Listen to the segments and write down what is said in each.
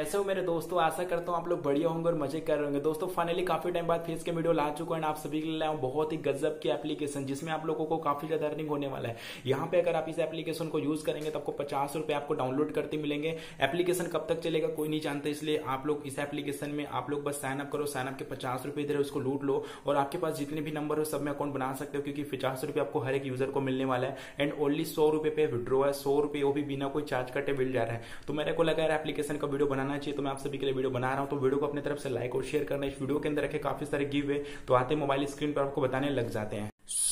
कैसे हो मेरे दोस्तों आशा करता हूँ आप लोग बढ़िया होंगे और मजे कर रहे होंगे दोस्तों फाइनली काफी टाइम बाद फेस के वीडियो ला चुका है आप सभी के लिए लाया हूँ बहुत ही गजब की एप्लीकेशन जिसमें आप लोगों को काफी ज्यादा अर्निंग होने वाला है यहाँ पे अगर आप इस एप्लीकेशन को यूज करेंगे तो आपको पचास रुपए आपको डाउनलोड करते मिलेंगे एप्लीकेशन कब तक चलेगा कोई नहीं जानता इसलिए आप लोग इस एप्लीकेशन में आप लोग बस साइनअप करो साइनअप के पचास रुपए इधर उसको लूट लो और आपके पास जितने भी नंबर हो सब में अकाउंट बना सकते हो क्योंकि पचास रुपए आपको हर एक यूजर को मिलने वाला है एंड ओनली सौ रुपए पे विड्रो है सौ रुपए वो भी बिना कोई चार्ज कटे मिल जा रहा है तो मेरे को लगा यार एप्लीकेशन का वीडियो बनाना करना चाहिए तो मैं आप सभी के लिए वीडियो बना रहा हूँ तो वीडियो को अपने तरफ से लाइक और शेयर करना इस वीडियो के अंदर रखे काफी सारे गिव है तो आते मोबाइल स्क्रीन पर आपको बताने लग जाते हैं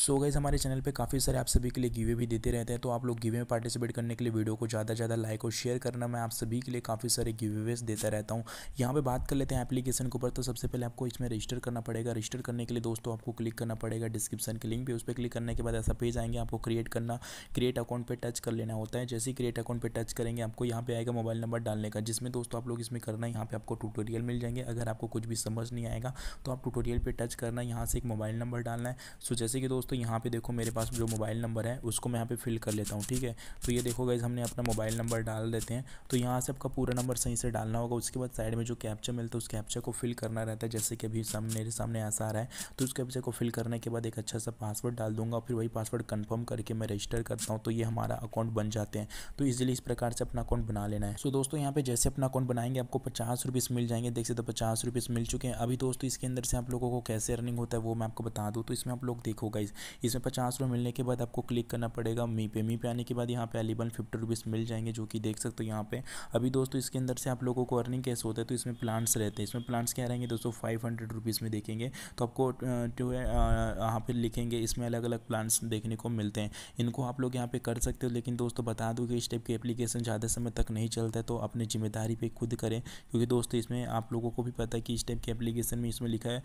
सो गाइज हमारे चैनल पे काफ़ी सारे आप सभी के लिए गिवे भी देते रहते हैं तो आप लोग गिवे में पार्टिसिपेट करने के लिए वीडियो को ज़्यादा से ज़्यादा लाइक और शेयर करना मैं आप सभी के लिए काफ़ी सारे गिवेवेज देता रहता हूँ यहाँ पे बात कर लेते हैं एप्लीकेशन के ऊपर तो सबसे पहले आपको इसमें रजिस्टर करना पड़ेगा रजिस्टर करने के लिए दोस्तों आपको क्लिक करना पड़ेगा डिस्क्रिप्शन के लिंक पर उस पर क्लिक करने के बाद ऐसा पेज आएंगे आपको क्रिएट करना क्रिएट अकाउंट पर टच कर लेना होता है जैसे ही क्रिएट अकाउंट पर टच करेंगे आपको यहाँ पर आएगा मोबाइल नंबर डालने का जिसमें दोस्तों आप लोग इसमें करना यहाँ पर आपको टूटोरियल मिल जाएंगे अगर आपको कुछ भी समझ नहीं आएगा तो आप टूटोरियल पर टच करना यहाँ से एक मोबाइल नंबर डालना है सो जैसे कि दोस्तों यहाँ पे देखो मेरे पास जो मोबाइल नंबर है उसको मैं यहाँ पे फिल कर लेता हूँ ठीक है तो ये देखो गाइज हमने अपना मोबाइल नंबर डाल देते हैं तो यहाँ से आपका पूरा नंबर सही से डालना होगा उसके बाद साइड में जो कैप्चा मिलता है उस कैप्चर को फिल करना रहता है जैसे कि अभी मेरे सामने ऐसा आ रहा है तो उस कैप्चा को फिल करने के बाद एक अच्छा सा पासवर्ड डाल दूंगा फिर वही पासवर्ड कन्फर्म करके मैं रजिस्टर करता हूँ तो ये हमारा अकाउंट बन जाते हैं तो इजीली इस प्रकार से अपना अकाउंट बना लेना है सो दोस्तों यहाँ पे जैसे अपना अकाउंट बनाएंगे आपको पचास मिल जाएंगे देख सकते पचास रुपीज़ मिल चुके हैं अभी दोस्तों इसके अंदर से आप लोगों को कैसे अर्निंग होता है वो मैं आपको बता दूँ तो इसमें आप लोग देखो गाइज इसमें पचास रुपये मिलने के बाद आपको क्लिक करना पड़ेगा मी पे मी पे आने के बाद यहाँ पे अलीबन फिफ्टी रुपीज़ मिल जाएंगे जो कि देख सकते हो यहाँ पे अभी दोस्तों इसके अंदर से आप लोगों को अर्निंग कैसे होता है तो इसमें प्लांट्स रहते हैं इसमें प्लांट्स क्या रहेंगे दोस्तों फाइव हंड्रेड रुपीज़ में देखेंगे तो आपको जो है यहाँ पर लिखेंगे इसमें अलग अलग प्लांट्स देखने को मिलते हैं इनको आप लोग यहाँ पर कर सकते हो लेकिन दोस्तों बता दूँ कि इस टाइप की एप्लीकेशन ज़्यादा समय तक नहीं चलता है तो अपनी जिम्मेदारी पर खुद करें क्योंकि दोस्तों इसमें आप लोगों को भी पता है कि इस टाइप की एप्लीकेशन में इसमें लिखा है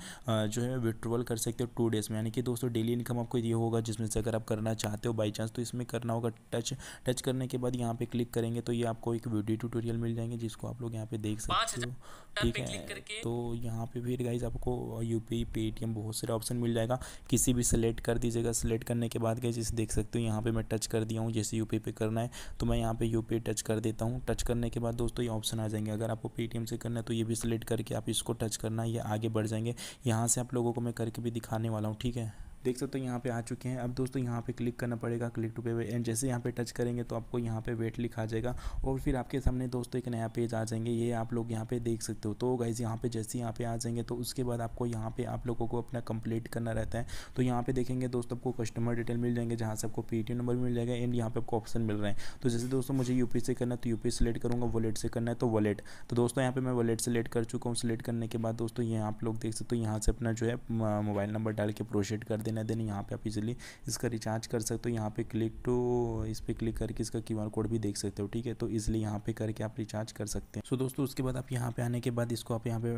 जो है विड्रॉल कर सकते हो टू डेज़ में यानी कि दोस्तों डेली इनकम आप आपको ये होगा जिसमें से अगर आप करना चाहते हो बाई चांस तो इसमें करना होगा टच टच करने के बाद यहाँ पे क्लिक करेंगे तो ये आपको एक वीडियो ट्यूटोरियल मिल जाएंगे जिसको आप लोग यहाँ पे देख सकते हो ठीक है तो यहाँ पे फिर गाइज आपको यू पी एम बहुत सारे ऑप्शन मिल जाएगा किसी भी सिलेक्ट कर दीजिएगा सिलेक्ट करने के बाद गाइज इसे देख सकते हो यहाँ पे मैं टच कर दिया हूँ जैसे यू पे करना है तो मैं यहाँ पे यू टच कर देता हूँ टच करने के बाद दोस्तों ये ऑप्शन आ जाएंगे अगर आपको पेटीएम से करना है तो ये भी सिलेक्ट करके आप इसको टच करना है ये आगे बढ़ जाएंगे यहाँ से आप लोगों को मैं करके भी दिखाने वाला हूँ ठीक है देख सकते हो यहाँ पे आ चुके हैं अब दोस्तों यहाँ पे क्लिक करना पड़ेगा क्लिक टू पे एंड जैसे यहाँ पे टच करेंगे तो आपको यहाँ पे वेट लिखा जाएगा और फिर आपके सामने दोस्तों एक नया पेज आ जाएंगे ये आप लोग यहाँ पे देख सकते हो तो गाइज यहाँ पे जैसे यहाँ पे आ जाएंगे तो उसके बाद आपको यहाँ पे आप लोगों को अपना कंप्लीट करना रहता है तो यहाँ पे देखेंगे दोस्तों आपको कस्टमर डिटेल मिल जाएंगे जहाँ से आपको पे नंबर मिल जाएगा एंड यहाँ पे आपको ऑप्शन मिल रहे हैं तो जैसे दोस्तों मुझे यू से करना है तो पी सेलेक्ट करूँगा वॉलेट से करना है तो वॉलेट तो दोस्तों यहाँ पे मैं वॉलेट सेलेक्ट कर चुका हूँ सेलेक्ट करने के बाद दोस्तों ये आप लोग देख सकते हो यहाँ से अपना जो है मोबाइल नंबर डाल के प्रोशेड कर देना देन है देन यहाँ पे आप इजीली इसका रिचार्ज कर सकते हो यहाँ पे क्लिक टू इस पर क्लिक करके इसका क्यू कोड भी देख सकते हो ठीक है तो इजिली यहाँ पे करके आप रिचार्ज कर सकते हैं सो दोस्तों उसके बाद आप यहाँ पे आने के बाद इसको आप यहाँ पे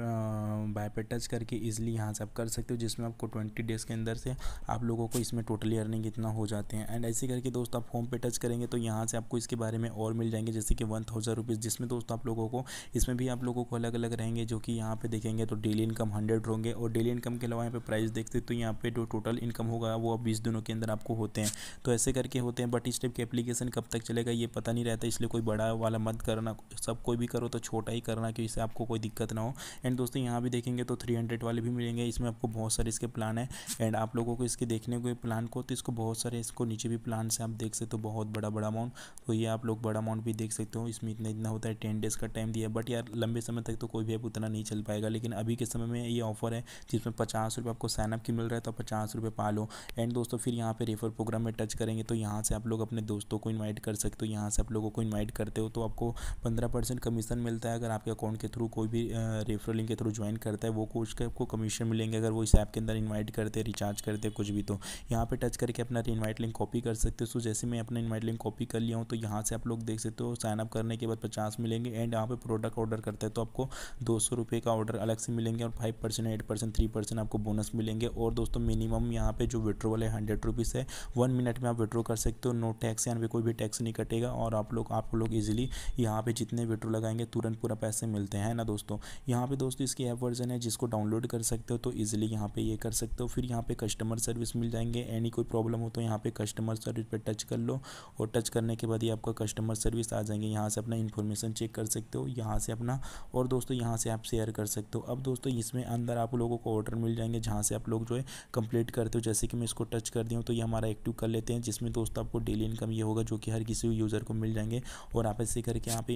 बाय पे टच करके इजिली यहाँ से आप कर सकते हो जिसमें आपको ट्वेंटी डेज के अंदर से आप लोगों को इसमें टोटली अर्निंग इतना हो जाते हैं एंड ऐसे करके दोस्तों आप होम पे टच करेंगे तो यहाँ से आपको इसके बारे में और मिल जाएंगे जैसे कि वन थाउजेंड रुपीज़ जिसमें दोस्तों आप लोगों को इसमें भी आप लोगों को अलग अलग रहेंगे जो कि यहाँ पे देखेंगे तो डेली इनकम हंड्रेड होंगे और डेली इनकम के अलावा यहाँ पे प्राइस देखते तो यहाँ पे जो टोटल इनकम होगा वो अब बीस दिनों के अंदर आपको होते हैं तो ऐसे करके होते हैं बट इस टाइप के एप्लीकेशन कब तक चलेगा ये पता नहीं रहता इसलिए कोई बड़ा वाला मत करना सब कोई भी करो तो छोटा ही करना कि इससे आपको कोई दिक्कत ना हो एंड दोस्तों यहाँ भी देखेंगे तो थ्री हंड्रेड वाले भी मिलेंगे इसमें आपको बहुत सारे इसके प्लान है एंड आप लोगों को इसके देखने को प्लान को तो इसको बहुत सारे इसको नीचे भी प्लान से आप देख सकते हो बहुत बड़ा बड़ा अमाउंट तो ये आप लोग बड़ा अमाउंट भी देख सकते हो इसमें इतना इतना होता है टेन डेज़ का टाइम दिया बट यार लंबे समय तक तो कोई भी ऐप उतना नहीं चल पाएगा लेकिन अभी के समय में ये ऑफर है जिसमें पचास रुपये आपको साइनअप की मिल रहा है तो पचास रुपये पा लो एंड दोस्तों फिर यहाँ पे रेफर प्रोग्राम में टच करेंगे तो यहाँ से आप लोग अपने दोस्तों को इन्वाइट कर सकते हो यहाँ से आप लोगों को इन्वाइट करते हो तो आपको पंद्रह परसेंट कमीशन मिलता है अगर आपके अकाउंट के थ्रू कोई भी रेफर लिंक के थ्रू ज्वाइन करता है वो कुछ का आपको कमीशन मिलेंगे अगर वो इस ऐप के अंदर इन्वाइट करते रिचार्ज करते कुछ भी तो यहाँ पर टच करके अपना इन्वाइट लिंक कॉपी कर सकते हो सो जैसे मैं अपना इन्वाइट लिंक कॉपी कर लिया हूँ तो यहाँ से आप लोग देख सकते हो साइनअप करने के बाद पचास मिलेंगे एंड यहाँ पर प्रोडक्ट ऑर्डर करते हैं तो आपको दो सौ रुपये का ऑर्डर अलग से मिलेंगे और five percent eight percent three percent आपको बोनस मिलेंगे और दोस्तों मिनिमम यहाँ यहाँ पे जो विड्रोवल है हंड्रेड रुपीज़ है वन मिनट में आप विड्रो कर सकते हो नो टैक्स यहाँ पे कोई भी टैक्स नहीं कटेगा और आप लोग आप लोग ईजिली यहाँ पे जितने विड्रो लगाएंगे तुरंत पूरा पैसे मिलते हैं ना दोस्तों यहाँ पे दोस्तों इसकी ऐप वर्जन है जिसको डाउनलोड कर सकते हो तो ईजिली यहाँ पे ये कर सकते हो फिर यहाँ पे कस्टमर सर्विस मिल जाएंगे एनी कोई प्रॉब्लम हो तो यहाँ पे कस्टमर सर्विस पर टच कर लो और टच करने के बाद ही आपका कस्टमर सर्विस आ जाएंगे यहाँ से अपना इन्फॉर्मेशन चेक कर सकते हो यहाँ से अपना और दोस्तों यहाँ से आप शेयर कर सकते हो अब दोस्तों इसमें अंदर आप लोगों को ऑर्डर मिल जाएंगे जहाँ से आप लोग जो है कंप्लीट कर करते हो जैसे कि मैं इसको टच कर दिया तो ये हमारा एक्टिव कर लेते हैं जिसमें दोस्तों आपको डेली इनकम ये होगा जो कि हर किसी यूज़र को मिल जाएंगे और आप ऐसे करके यहाँ पे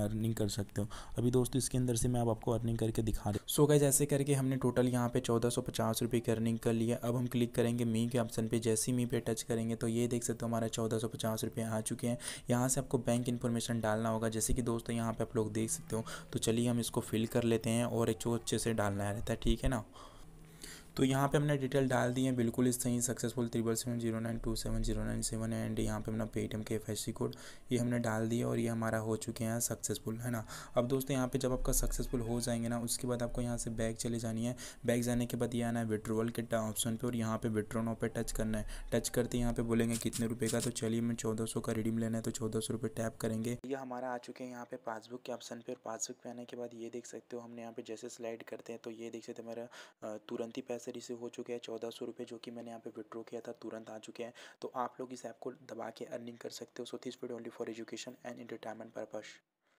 अर्निंग कर सकते हो अभी दोस्तों इसके अंदर से मैं अब आपको अर्निंग करके दिखा रहा सो गए जैसे करके हमने टोटल यहाँ पे चौदह सौ पचास रुपये की अर्निंग कर लिया अब हम क्लिक करेंगे मी के ऑप्शन पर जैसे मी पे टच करेंगे तो ये देख सकते हो हमारा चौदह सौ पचास रुपये आ चुके हैं यहाँ से आपको बैंक इन्फॉर्मेशन डालना होगा जैसे कि दोस्तों यहाँ पर आप लोग देख सकते हो तो चलिए हम इसको फिल कर लेते हैं और एक अच्छे से डालना रहता है ठीक है ना तो यहाँ पे हमने डिटेल डाल दी है बिल्कुल इस सही successful triple seven zero nine two seven zero nine seven है एंड यहाँ पे अपना पेटीएम के एफ कोड ये हमने डाल दिया और ये हमारा हो चुके हैं सक्सेसफुल है ना अब दोस्तों यहाँ पे जब आपका सक्सेसफुल हो जाएंगे ना उसके बाद आपको यहाँ से बैग चले जानी है बैग जाने के बाद ये आना है विड्रोवल के ऑप्शन पर और यहाँ पर विड्रो पर टच करना है टच करते यहाँ पर बोलेंगे कितने रुपये का तो चलिए मैं चौदह का रिडीम लेना है तो चौदह सौ टैप करेंगे ये हमारा आ चुके हैं यहाँ पे पासबुक के ऑप्शन पर पासबुक पे आने के बाद ये देख सकते हो हमने यहाँ पे जैसे स्लाइड करते हैं तो ये देख सकते हमारा तुरंत ही पैसा पैसे रिसीव हो चुके हैं चौदह सौ रुपये जो कि मैंने यहाँ पे विड्रॉ किया था तुरंत आ चुके हैं तो आप लोग इस ऐप को दबा के अर्निंग कर सकते हो so this video only for education and entertainment purpose